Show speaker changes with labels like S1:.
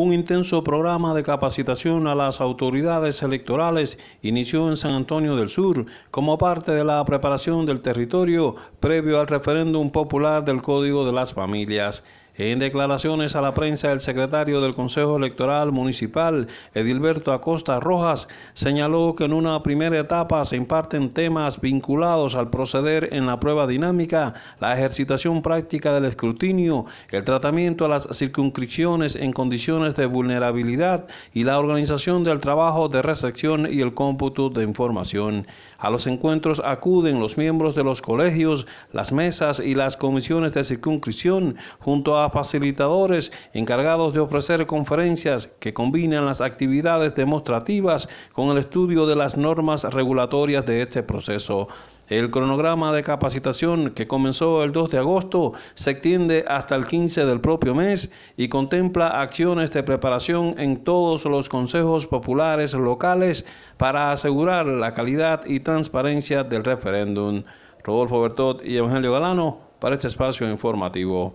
S1: un intenso programa de capacitación a las autoridades electorales inició en San Antonio del Sur como parte de la preparación del territorio previo al referéndum popular del Código de las Familias. En declaraciones a la prensa, el secretario del Consejo Electoral Municipal, Edilberto Acosta Rojas, señaló que en una primera etapa se imparten temas vinculados al proceder en la prueba dinámica, la ejercitación práctica del escrutinio, el tratamiento a las circunscripciones en condiciones de vulnerabilidad y la organización del trabajo de recepción y el cómputo de información. A los encuentros acuden los miembros de los colegios, las mesas y las comisiones de circunscripción, junto a facilitadores encargados de ofrecer conferencias que combinan las actividades demostrativas con el estudio de las normas regulatorias de este proceso. El cronograma de capacitación que comenzó el 2 de agosto se extiende hasta el 15 del propio mes y contempla acciones de preparación en todos los consejos populares locales para asegurar la calidad y transparencia del referéndum. Rodolfo Bertot y Evangelio Galano para este espacio informativo.